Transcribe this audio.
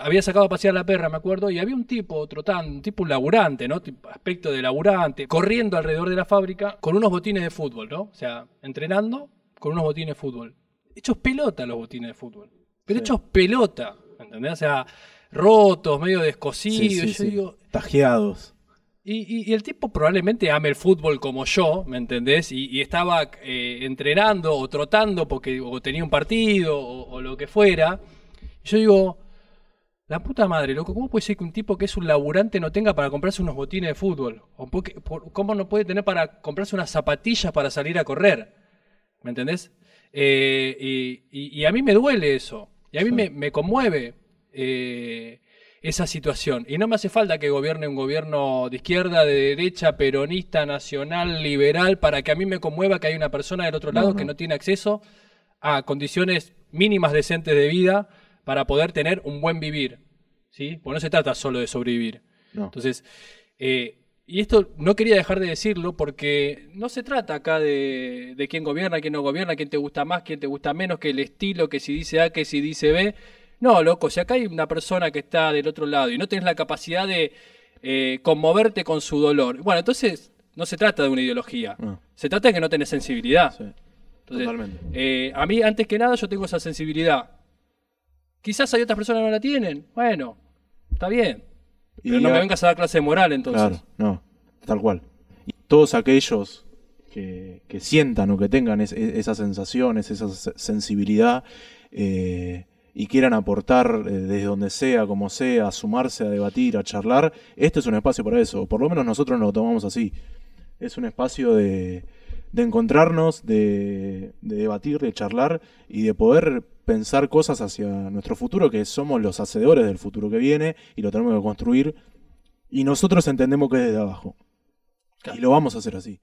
había sacado a pasear la perra, me acuerdo, y había un tipo trotando, un tipo laburante, ¿no? Aspecto de laburante, corriendo alrededor de la fábrica con unos botines de fútbol, ¿no? O sea, entrenando con unos botines de fútbol. Hechos pelota los botines de fútbol. Pero hechos pelota, ¿entendés? O sea, rotos, medio descosidos. Sí, Tajeados. Y, el tipo probablemente ame el fútbol como yo, ¿me entendés? Y, estaba eh, entrenando o trotando porque o tenía un partido o, lo que fuera. yo digo, la puta madre, loco, ¿cómo puede ser que un tipo que es un laburante no tenga para comprarse unos botines de fútbol? ¿O cómo no puede tener para comprarse unas zapatillas para salir a correr? ¿Me entendés? Eh, y, a mí me duele eso. Y a mí me, conmueve eh, esa situación. Y no me hace falta que gobierne un gobierno de izquierda, de derecha, peronista, nacional, liberal, para que a mí me conmueva que hay una persona del otro lado que no tiene acceso a condiciones mínimas decentes de vida para poder tener un buen vivir. ¿sí? Porque no se trata solo de sobrevivir. Entonces, eh, y esto no quería dejar de decirlo porque no se trata acá de, de, quién gobierna, quién no gobierna, quién te gusta más, quién te gusta menos, que el estilo, que si dice A, que si dice B. No, loco, si acá hay una persona que está del otro lado y no tienes la capacidad de eh, conmoverte con su dolor, bueno, entonces no se trata de una ideología, se trata de que no tenés sensibilidad. Totalmente. Eh, a mí, antes que nada, yo tengo esa sensibilidad. Quizás hay otras personas que no la tienen. Bueno, Está bien. Pero y no me vengas a dar clase de moral entonces. Claro, no, tal cual. Y todos aquellos que, sientan o que tengan esas sensaciones, esa sensibilidad eh, y quieran aportar eh, desde donde sea, como sea, sumarse, a debatir, a charlar, este es un espacio para eso. Por lo menos nosotros nos lo tomamos así. Es un espacio de, de encontrarnos, de, de debatir, de charlar y de poder pensar cosas hacia nuestro futuro, que somos los hacedores del futuro que viene y lo tenemos que construir. Y nosotros entendemos que es desde abajo. Y lo vamos a hacer así.